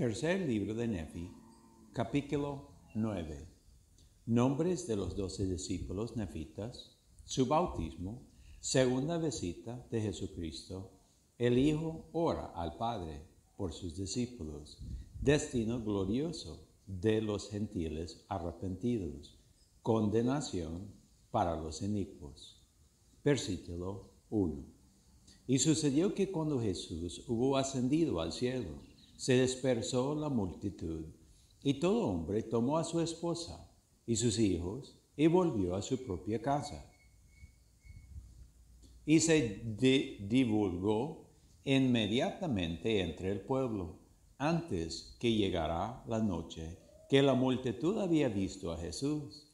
Tercer libro de Nefi, capítulo 9. Nombres de los doce discípulos nefitas, su bautismo, segunda visita de Jesucristo, el Hijo ora al Padre por sus discípulos, destino glorioso de los gentiles arrepentidos, condenación para los iniquos. Versículo 1. Y sucedió que cuando Jesús hubo ascendido al cielo, se dispersó la multitud, y todo hombre tomó a su esposa y sus hijos y volvió a su propia casa. Y se divulgó inmediatamente entre el pueblo, antes que llegara la noche, que la multitud había visto a Jesús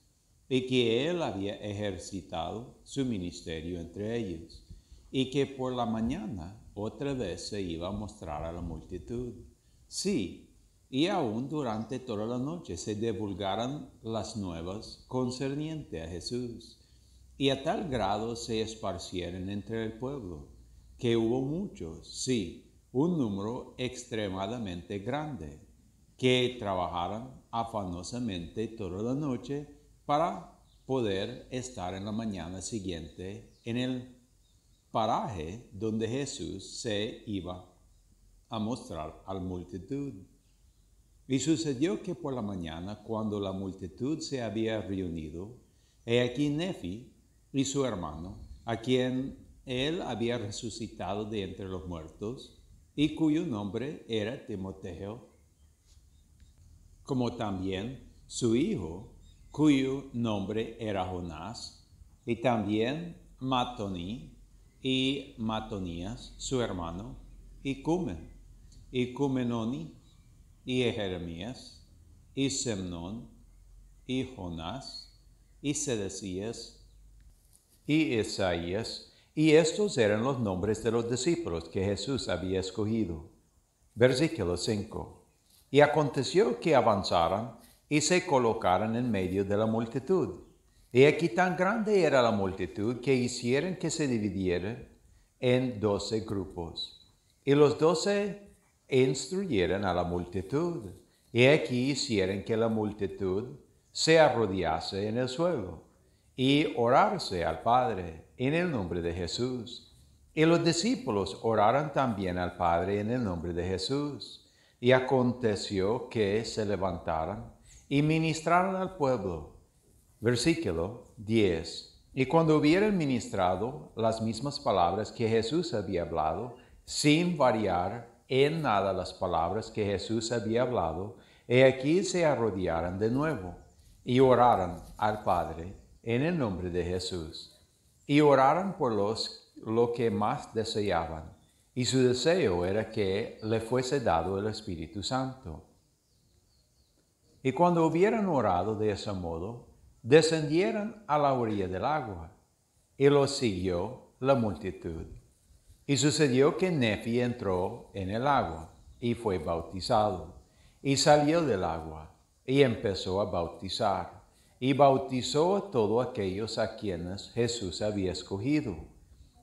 y que él había ejercitado su ministerio entre ellos, y que por la mañana otra vez se iba a mostrar a la multitud. Sí, y aún durante toda la noche se divulgaron las nuevas concerniente a Jesús, y a tal grado se esparcieron entre el pueblo, que hubo muchos, sí, un número extremadamente grande, que trabajaron afanosamente toda la noche para poder estar en la mañana siguiente en el paraje donde Jesús se iba a mostrar a la multitud. Y sucedió que por la mañana, cuando la multitud se había reunido, he aquí Nefi y su hermano, a quien él había resucitado de entre los muertos, y cuyo nombre era Timoteo, como también su hijo, cuyo nombre era Jonás, y también Matoní y Matonías, su hermano, y Cumen y Cumenoni, y Jeremías, y Semnón, y Jonás, y Sedecías, y Isaías, y estos eran los nombres de los discípulos que Jesús había escogido. Versículo 5. Y aconteció que avanzaran y se colocaran en medio de la multitud. Y aquí tan grande era la multitud que hicieron que se dividieran en doce grupos. Y los doce e instruyeron a la multitud. y aquí hicieron que la multitud se arrodillase en el suelo y orarse al Padre en el nombre de Jesús. Y los discípulos oraron también al Padre en el nombre de Jesús. Y aconteció que se levantaron y ministraron al pueblo. Versículo 10. Y cuando hubieran ministrado las mismas palabras que Jesús había hablado, sin variar, en nada las palabras que Jesús había hablado, y aquí se arrodillaron de nuevo y oraron al Padre en el nombre de Jesús. Y oraron por los lo que más deseaban, y su deseo era que le fuese dado el Espíritu Santo. Y cuando hubieran orado de ese modo, descendieron a la orilla del agua, y los siguió la multitud. Y sucedió que Nefi entró en el agua y fue bautizado, y salió del agua y empezó a bautizar, y bautizó a todos aquellos a quienes Jesús había escogido.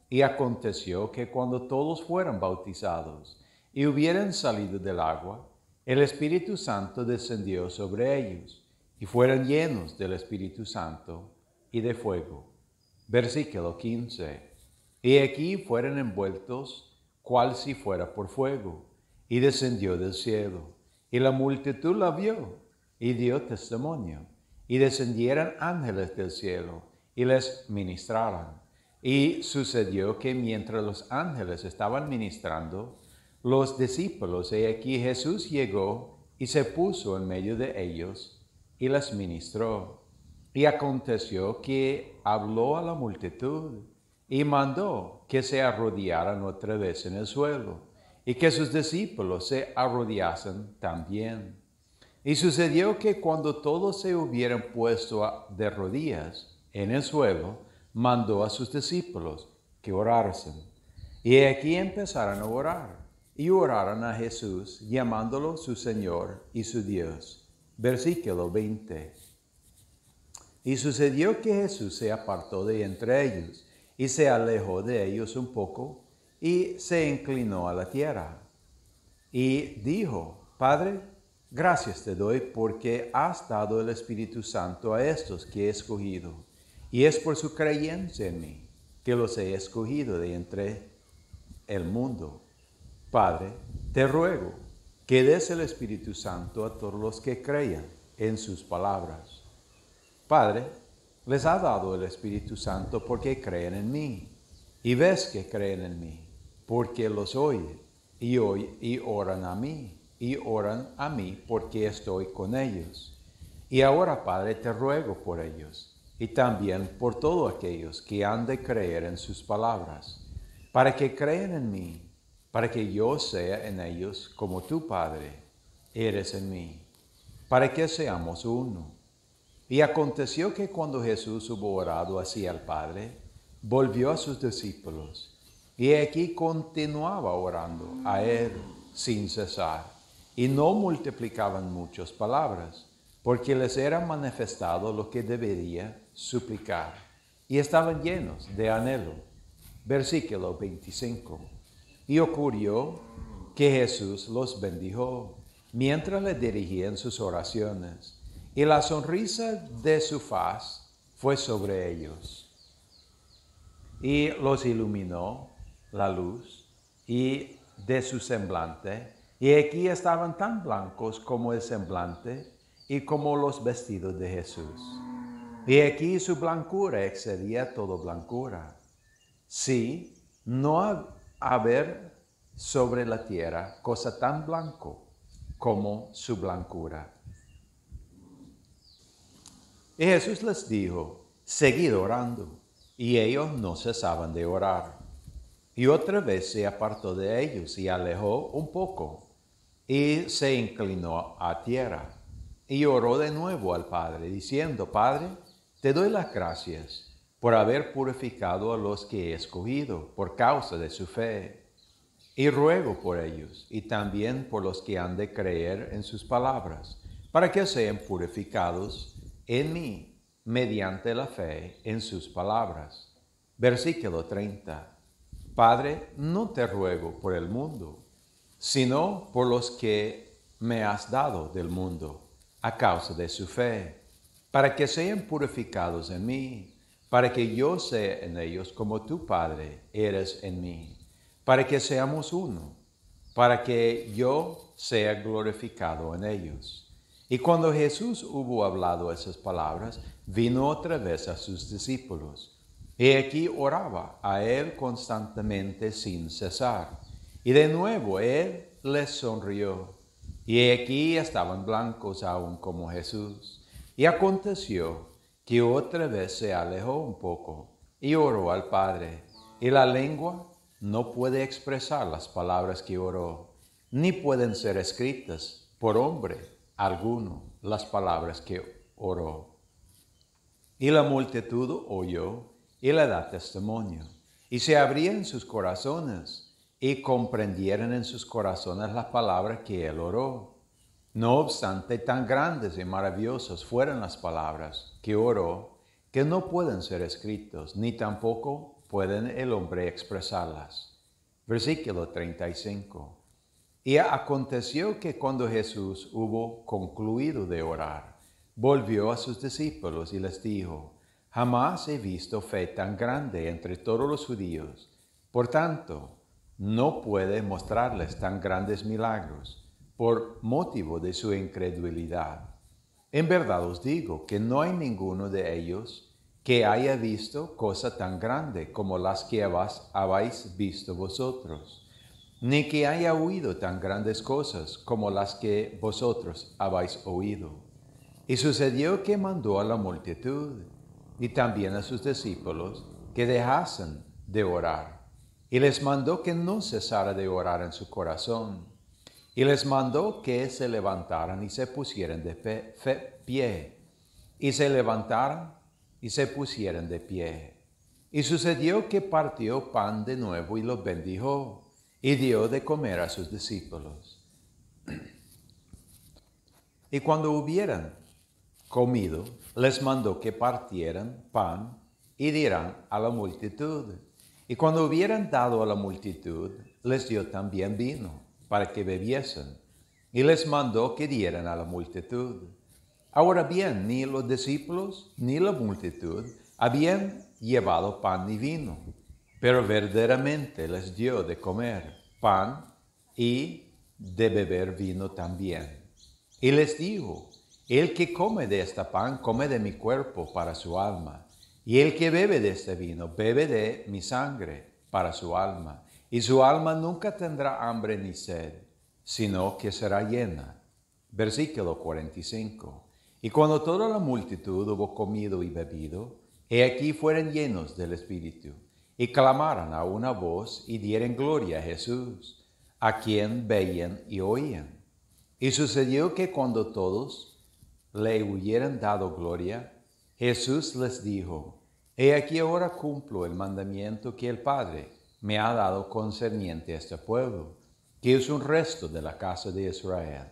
Y aconteció que cuando todos fueron bautizados y hubieran salido del agua, el Espíritu Santo descendió sobre ellos y fueron llenos del Espíritu Santo y de fuego. Versículo 15. Y aquí fueron envueltos cual si fuera por fuego, y descendió del cielo. Y la multitud la vio y dio testimonio. Y descendieron ángeles del cielo y les ministraron. Y sucedió que mientras los ángeles estaban ministrando, los discípulos, y aquí Jesús llegó y se puso en medio de ellos y les ministró. Y aconteció que habló a la multitud y mandó que se arrodillaran otra vez en el suelo y que sus discípulos se arrodillasen también. Y sucedió que cuando todos se hubieran puesto de rodillas en el suelo, mandó a sus discípulos que orasen. Y aquí empezaron a orar y oraron a Jesús llamándolo su Señor y su Dios. Versículo 20. Y sucedió que Jesús se apartó de entre ellos y se alejó de ellos un poco y se inclinó a la tierra. Y dijo, Padre, gracias te doy porque has dado el Espíritu Santo a estos que he escogido, y es por su creencia en mí que los he escogido de entre el mundo. Padre, te ruego que des el Espíritu Santo a todos los que crean en sus palabras. Padre, les ha dado el Espíritu Santo porque creen en mí. Y ves que creen en mí, porque los oye y, hoy y oran a mí, y oran a mí porque estoy con ellos. Y ahora, Padre, te ruego por ellos, y también por todos aquellos que han de creer en sus palabras, para que crean en mí, para que yo sea en ellos como tú, Padre, eres en mí, para que seamos uno y aconteció que cuando Jesús hubo orado así al Padre, volvió a sus discípulos. Y aquí continuaba orando a él sin cesar. Y no multiplicaban muchas palabras, porque les era manifestado lo que debería suplicar. Y estaban llenos de anhelo. Versículo 25. Y ocurrió que Jesús los bendijo mientras le dirigían sus oraciones y la sonrisa de su faz fue sobre ellos. Y los iluminó la luz y de su semblante, y aquí estaban tan blancos como el semblante y como los vestidos de Jesús. Y aquí su blancura excedía toda blancura. Sí, no haber sobre la tierra cosa tan blanco como su blancura. Y Jesús les dijo, seguid orando. Y ellos no cesaban de orar. Y otra vez se apartó de ellos y alejó un poco y se inclinó a tierra. Y oró de nuevo al Padre, diciendo, Padre, te doy las gracias por haber purificado a los que he escogido por causa de su fe. Y ruego por ellos y también por los que han de creer en sus palabras, para que sean purificados en mí mediante la fe en sus palabras. Versículo 30. Padre, no te ruego por el mundo, sino por los que me has dado del mundo, a causa de su fe, para que sean purificados en mí, para que yo sea en ellos como tu Padre eres en mí, para que seamos uno, para que yo sea glorificado en ellos. Y cuando Jesús hubo hablado esas palabras, vino otra vez a sus discípulos. Y aquí oraba a él constantemente sin cesar. Y de nuevo él les sonrió. Y aquí estaban blancos aún como Jesús. Y aconteció que otra vez se alejó un poco y oró al Padre. Y la lengua no puede expresar las palabras que oró, ni pueden ser escritas por hombre alguno las palabras que oró. Y la multitud oyó y le da testimonio. Y se abrían sus corazones y comprendieron en sus corazones las palabras que él oró. No obstante, tan grandes y maravillosas fueron las palabras que oró que no pueden ser escritos, ni tampoco pueden el hombre expresarlas. Versículo 35. Y aconteció que cuando Jesús hubo concluido de orar, volvió a sus discípulos y les dijo, jamás he visto fe tan grande entre todos los judíos. Por tanto, no puede mostrarles tan grandes milagros por motivo de su incredulidad. En verdad os digo que no hay ninguno de ellos que haya visto cosa tan grande como las que habéis visto vosotros ni que haya oído tan grandes cosas como las que vosotros habéis oído. Y sucedió que mandó a la multitud y también a sus discípulos que dejasen de orar. Y les mandó que no cesara de orar en su corazón. Y les mandó que se levantaran y se pusieran de pie. Y se levantaran y se pusieran de pie. Y sucedió que partió pan de nuevo y los bendijo y dio de comer a sus discípulos. Y cuando hubieran comido, les mandó que partieran pan y dieran a la multitud. Y cuando hubieran dado a la multitud, les dio también vino para que bebiesen. Y les mandó que dieran a la multitud. Ahora bien, ni los discípulos ni la multitud habían llevado pan ni vino pero verdaderamente les dio de comer pan y de beber vino también. Y les dijo, el que come de este pan come de mi cuerpo para su alma, y el que bebe de este vino bebe de mi sangre para su alma, y su alma nunca tendrá hambre ni sed, sino que será llena. Versículo 45. Y cuando toda la multitud hubo comido y bebido, he aquí fueron llenos del Espíritu y clamaran a una voz y dieron gloria a Jesús, a quien veían y oían. Y sucedió que cuando todos le hubieran dado gloria, Jesús les dijo, He aquí ahora cumplo el mandamiento que el Padre me ha dado concerniente a este pueblo, que es un resto de la casa de Israel.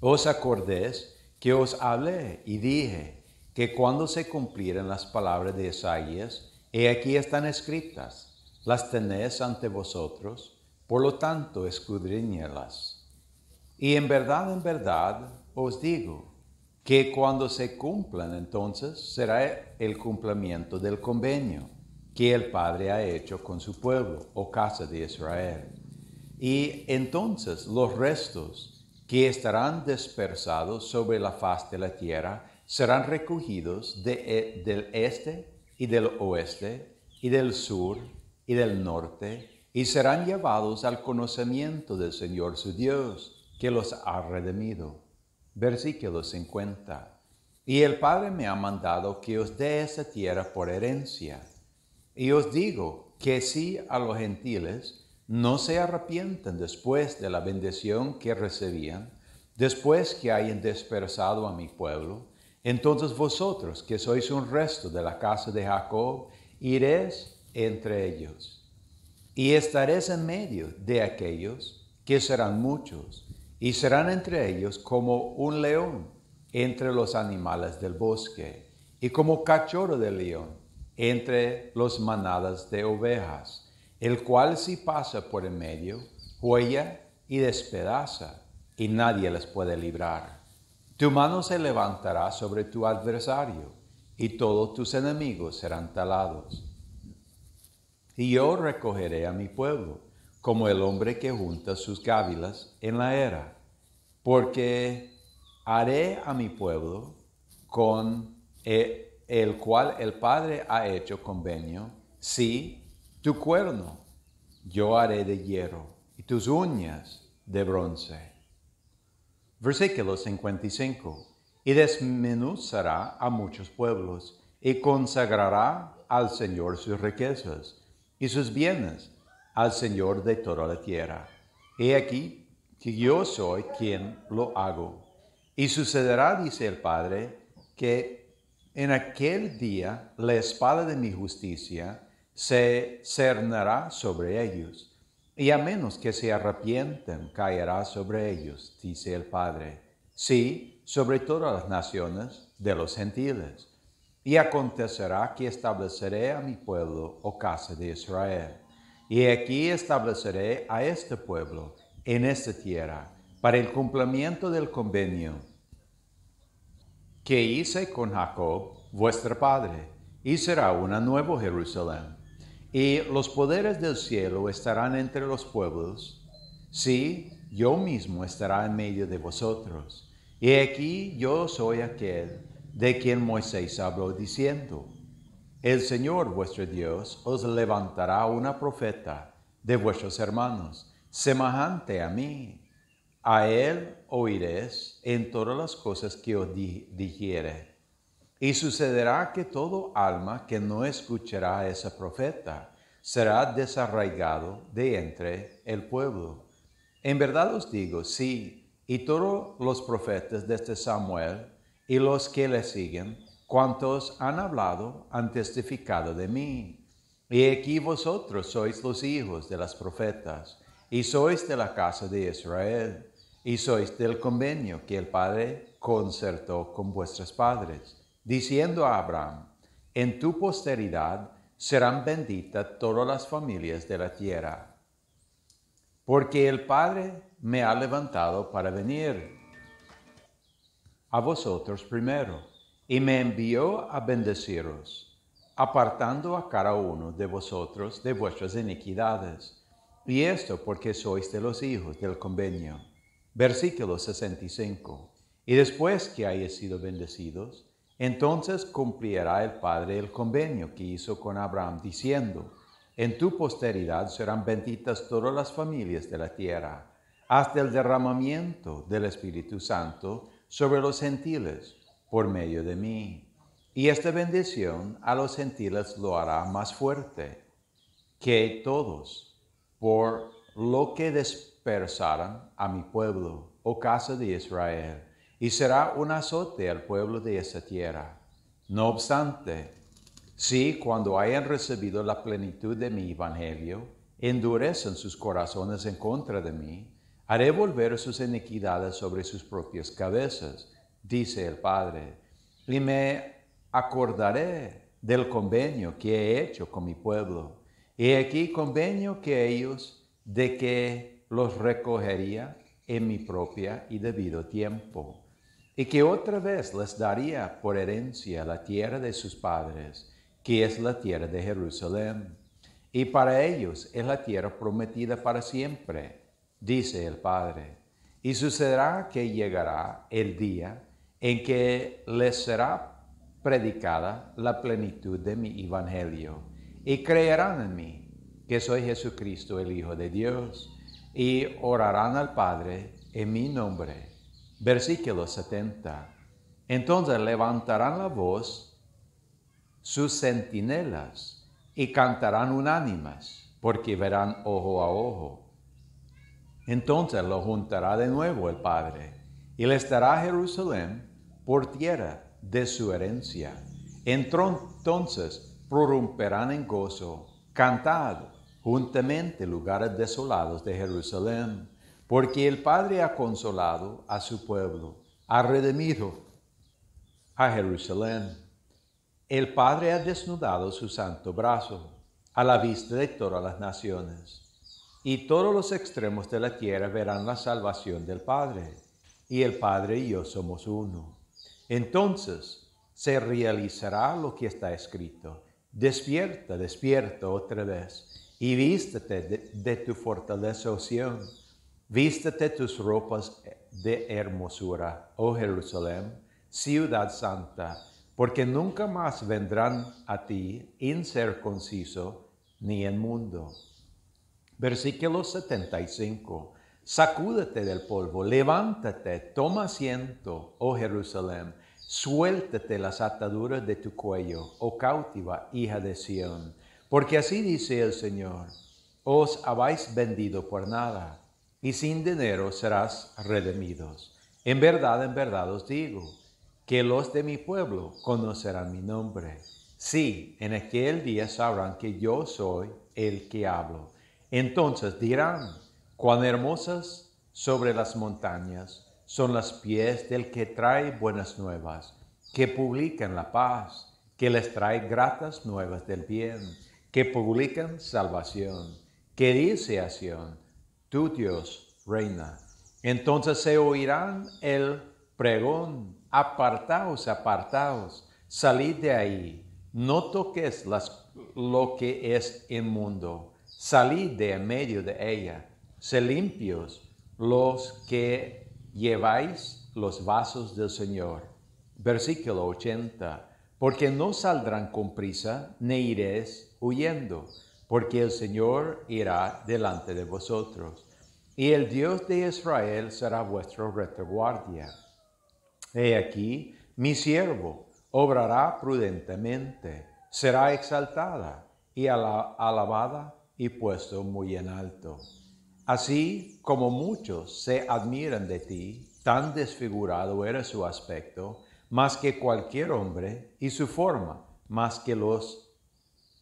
Os acordéis que os hablé y dije que cuando se cumplieran las palabras de Isaías, He aquí están escritas, las tenéis ante vosotros, por lo tanto escudriñelas. Y en verdad, en verdad, os digo, que cuando se cumplan entonces será el cumplimiento del convenio que el Padre ha hecho con su pueblo o casa de Israel. Y entonces los restos que estarán dispersados sobre la faz de la tierra serán recogidos de, e, del este y del oeste y del sur y del norte, y serán llevados al conocimiento del Señor su Dios, que los ha redimido. Versículo 50. Y el Padre me ha mandado que os dé esa tierra por herencia. Y os digo que si a los gentiles no se arrepienten después de la bendición que recibían, después que hayan dispersado a mi pueblo, entonces vosotros, que sois un resto de la casa de Jacob, iréis entre ellos. Y estaréis en medio de aquellos que serán muchos, y serán entre ellos como un león entre los animales del bosque, y como cachorro de león entre los manadas de ovejas, el cual si pasa por en medio, huella y despedaza, y nadie les puede librar. Tu mano se levantará sobre tu adversario y todos tus enemigos serán talados. Y yo recogeré a mi pueblo, como el hombre que junta sus gábilas en la era, porque haré a mi pueblo con e, el cual el Padre ha hecho convenio, sí, tu cuerno yo haré de hierro y tus uñas de bronce. Versículo 55. Y desmenuzará a muchos pueblos y consagrará al Señor sus riquezas y sus bienes al Señor de toda la tierra. He aquí que yo soy quien lo hago. Y sucederá, dice el Padre, que en aquel día la espada de mi justicia se cernará sobre ellos y a menos que se arrepienten, caerá sobre ellos, dice el Padre. Sí, sobre todas las naciones de los gentiles. Y acontecerá que estableceré a mi pueblo, o casa de Israel, y aquí estableceré a este pueblo en esta tierra, para el cumplimiento del convenio que hice con Jacob, vuestro padre, y será una nueva Jerusalén y los poderes del cielo estarán entre los pueblos. Sí, yo mismo estará en medio de vosotros. Y aquí yo soy aquel de quien Moisés habló diciendo, el Señor vuestro Dios os levantará una profeta de vuestros hermanos, semejante a mí. A él oiréis en todas las cosas que os di y sucederá que todo alma que no escuchará a ese profeta será desarraigado de entre el pueblo. En verdad os digo, sí, y todos los profetas desde este Samuel y los que le siguen, cuantos han hablado, han testificado de mí. Y aquí vosotros sois los hijos de las profetas, y sois de la casa de Israel, y sois del convenio que el Padre concertó con vuestros padres diciendo a Abraham, en tu posteridad serán benditas todas las familias de la tierra, porque el Padre me ha levantado para venir a vosotros primero, y me envió a bendeciros, apartando a cada uno de vosotros de vuestras iniquidades, y esto porque sois de los hijos del convenio. Versículo 65. Y después que hayáis sido bendecidos, entonces cumplirá el Padre el convenio que hizo con Abraham, diciendo, en tu posteridad serán benditas todas las familias de la tierra, hasta el derramamiento del Espíritu Santo sobre los gentiles por medio de mí. Y esta bendición a los gentiles lo hará más fuerte que todos, por lo que dispersaron a mi pueblo, o oh casa de Israel y será un azote al pueblo de esa tierra. No obstante, si cuando hayan recibido la plenitud de mi evangelio, endurecen sus corazones en contra de mí, haré volver sus iniquidades sobre sus propias cabezas, dice el Padre, y me acordaré del convenio que he hecho con mi pueblo. Y aquí convenio que ellos de que los recogería en mi propia y debido tiempo y que otra vez les daría por herencia la tierra de sus padres, que es la tierra de Jerusalén. Y para ellos es la tierra prometida para siempre, dice el Padre. Y sucederá que llegará el día en que les será predicada la plenitud de mi evangelio, y creerán en mí, que soy Jesucristo el Hijo de Dios, y orarán al Padre en mi nombre Versículo 70. Entonces levantarán la voz sus centinelas y cantarán unánimas, porque verán ojo a ojo. Entonces lo juntará de nuevo el Padre y les dará Jerusalén por tierra de su herencia. Entonces prorrumperán en gozo, cantad juntamente lugares desolados de Jerusalén porque el Padre ha consolado a su pueblo, ha redimido a Jerusalén. El Padre ha desnudado su santo brazo a la vista de todas las naciones, y todos los extremos de la tierra verán la salvación del Padre, y el Padre y yo somos uno. Entonces se realizará lo que está escrito. Despierta, despierta otra vez, y vístete de, tu fortaleza oción oh Vístete tus ropas de hermosura, oh Jerusalén, ciudad santa, porque nunca más vendrán a ti incircunciso ni en mundo. Versículo 75. Sacúdete del polvo, levántate, toma asiento, oh Jerusalén, suéltate las ataduras de tu cuello, oh cautiva, hija de Sión, porque así dice el Señor, os habéis vendido por nada y sin dinero serás redimidos. En verdad, en verdad os digo, que los de mi pueblo conocerán mi nombre. Sí, en aquel día sabrán que yo soy el que hablo. Entonces dirán, cuán hermosas sobre las montañas son las pies del que trae buenas nuevas, que publican la paz, que les trae gratas nuevas del bien, que publican salvación, que dice acción Dios reina. Entonces se oirán el pregón, apartaos, apartaos, salid de ahí, no toques lo que es inmundo, salid de en medio de ella, se limpios los que lleváis los vasos del Señor. Versículo 80, porque no saldrán con prisa, ni iréis huyendo, porque el Señor irá delante de vosotros y el Dios de Israel será vuestro retaguardia. He aquí, mi siervo obrará prudentemente, será exaltada y alabada y puesto muy en alto. Así como muchos se admiran de ti, tan desfigurado era su aspecto, más que cualquier hombre, y su forma, más que los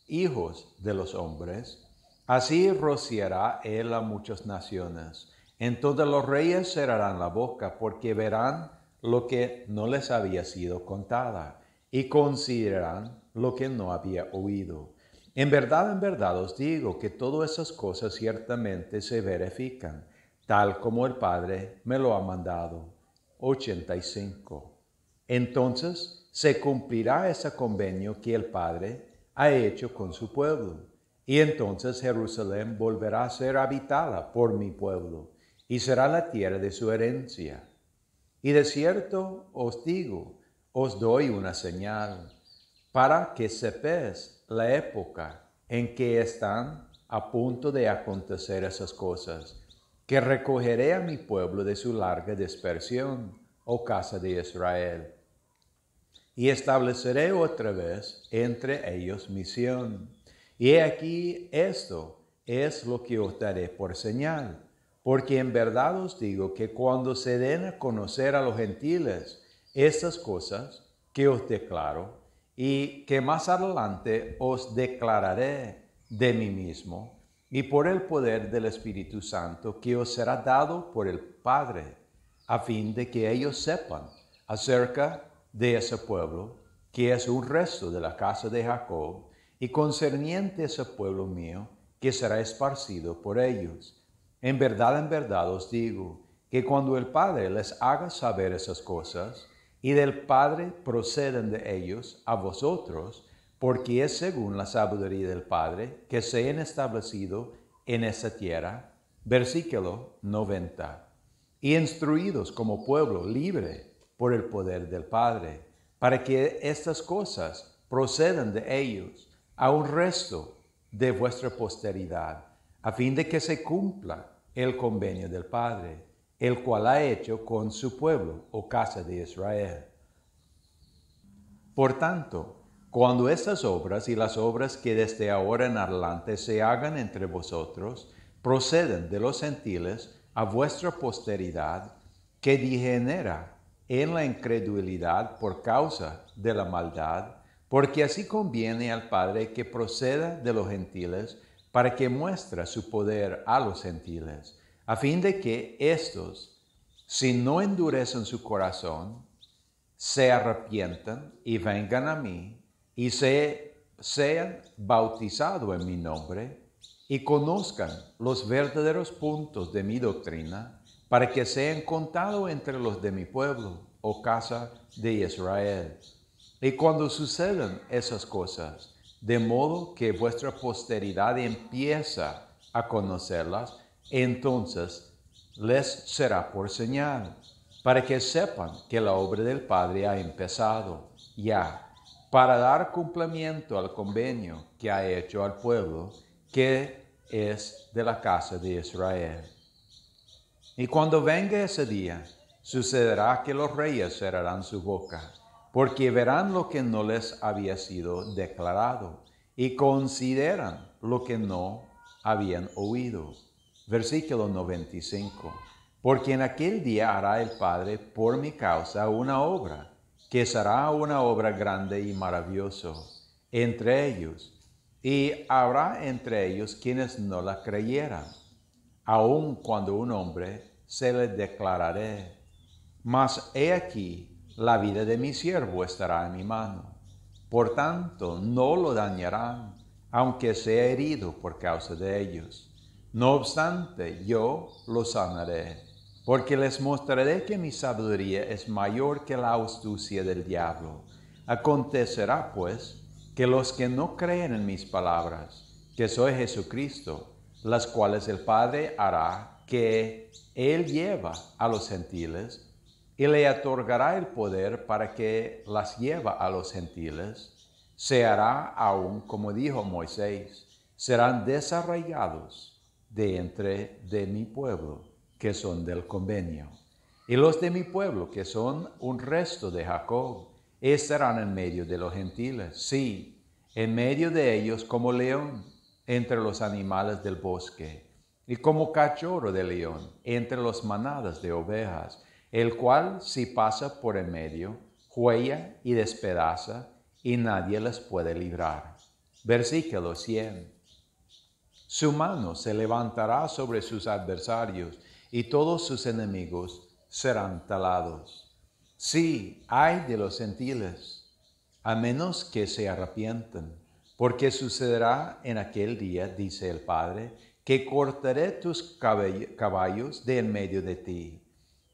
hijos de los hombres, Así rociará él a muchas naciones. Entonces los reyes cerrarán la boca porque verán lo que no les había sido contada y considerarán lo que no había oído. En verdad, en verdad os digo que todas esas cosas ciertamente se verifican, tal como el Padre me lo ha mandado. 85. Entonces se cumplirá ese convenio que el Padre ha hecho con su pueblo y entonces Jerusalén volverá a ser habitada por mi pueblo, y será la tierra de su herencia. Y de cierto os digo, os doy una señal, para que sepáis la época en que están a punto de acontecer esas cosas, que recogeré a mi pueblo de su larga dispersión, oh casa de Israel, y estableceré otra vez entre ellos misión He aquí esto es lo que os daré por señal, porque en verdad os digo que cuando se den a conocer a los gentiles estas cosas que os declaro, y que más adelante os declararé de mí mismo, y por el poder del Espíritu Santo que os será dado por el Padre, a fin de que ellos sepan acerca de ese pueblo, que es un resto de la casa de Jacob, y a ese pueblo mío, que será esparcido por ellos. En verdad, en verdad os digo, que cuando el Padre les haga saber esas cosas, y del Padre proceden de ellos a vosotros, porque es según la sabiduría del Padre que se han establecido en esa tierra. Versículo 90. Y instruidos como pueblo libre por el poder del Padre, para que estas cosas procedan de ellos a un resto de vuestra posteridad, a fin de que se cumpla el convenio del Padre, el cual ha hecho con su pueblo o casa de Israel. Por tanto, cuando estas obras y las obras que desde ahora en adelante se hagan entre vosotros proceden de los gentiles a vuestra posteridad, que degenera en la incredulidad por causa de la maldad, porque así conviene al Padre que proceda de los gentiles para que muestre su poder a los gentiles, a fin de que éstos, si no endurecen su corazón, se arrepientan y vengan a mí y se, sean bautizados en mi nombre y conozcan los verdaderos puntos de mi doctrina para que sean contados entre los de mi pueblo o oh casa de Israel y cuando sucedan esas cosas, de modo que vuestra posteridad empieza a conocerlas, entonces les será por señal, para que sepan que la obra del Padre ha empezado ya, para dar cumplimiento al convenio que ha hecho al pueblo, que es de la casa de Israel. Y cuando venga ese día, sucederá que los reyes cerrarán su boca porque verán lo que no les había sido declarado y consideran lo que no habían oído. Versículo 95. Porque en aquel día hará el Padre por mi causa una obra, que será una obra grande y maravillosa entre ellos, y habrá entre ellos quienes no la creyeran, aun cuando un hombre se le declararé. Mas he aquí la vida de mi siervo estará en mi mano. Por tanto, no lo dañarán, aunque sea herido por causa de ellos. No obstante, yo lo sanaré, porque les mostraré que mi sabiduría es mayor que la astucia del diablo. Acontecerá, pues, que los que no creen en mis palabras, que soy Jesucristo, las cuales el Padre hará que Él lleva a los gentiles, y le otorgará el poder para que las lleva a los gentiles, se hará aún como dijo Moisés, serán desarraigados de entre de mi pueblo, que son del convenio, y los de mi pueblo, que son un resto de Jacob, estarán en medio de los gentiles, sí, en medio de ellos como león entre los animales del bosque, y como cachorro de león entre las manadas de ovejas el cual si pasa por en medio, huella y despedaza, y nadie las puede librar. Versículo 100. Su mano se levantará sobre sus adversarios, y todos sus enemigos serán talados. Sí, ay de los gentiles, a menos que se arrepientan, porque sucederá en aquel día, dice el Padre, que cortaré tus caballos de en medio de ti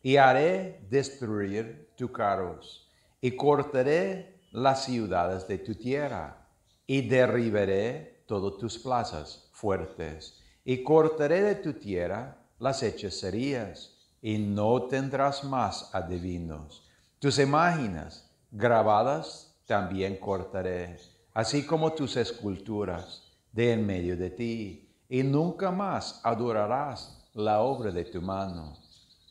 y haré destruir tu carros, y cortaré las ciudades de tu tierra, y derribaré todas tus plazas fuertes, y cortaré de tu tierra las hechicerías, y no tendrás más adivinos. Tus imágenes grabadas también cortaré, así como tus esculturas de en medio de ti, y nunca más adorarás la obra de tu mano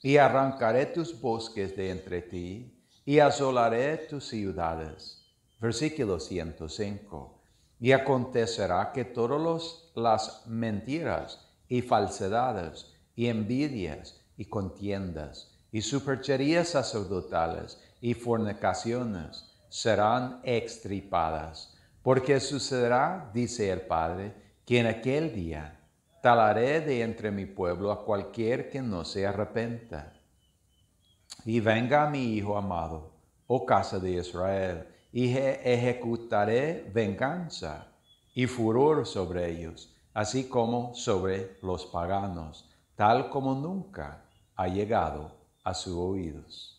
y arrancaré tus bosques de entre ti, y asolaré tus ciudades. Versículo 105. Y acontecerá que todas las mentiras y falsedades y envidias y contiendas y supercherías sacerdotales y fornicaciones serán extripadas, porque sucederá, dice el Padre, que en aquel día talaré de entre mi pueblo a cualquier que no se arrepenta. Y venga mi hijo amado, oh casa de Israel, y ejecutaré venganza y furor sobre ellos, así como sobre los paganos, tal como nunca ha llegado a sus oídos.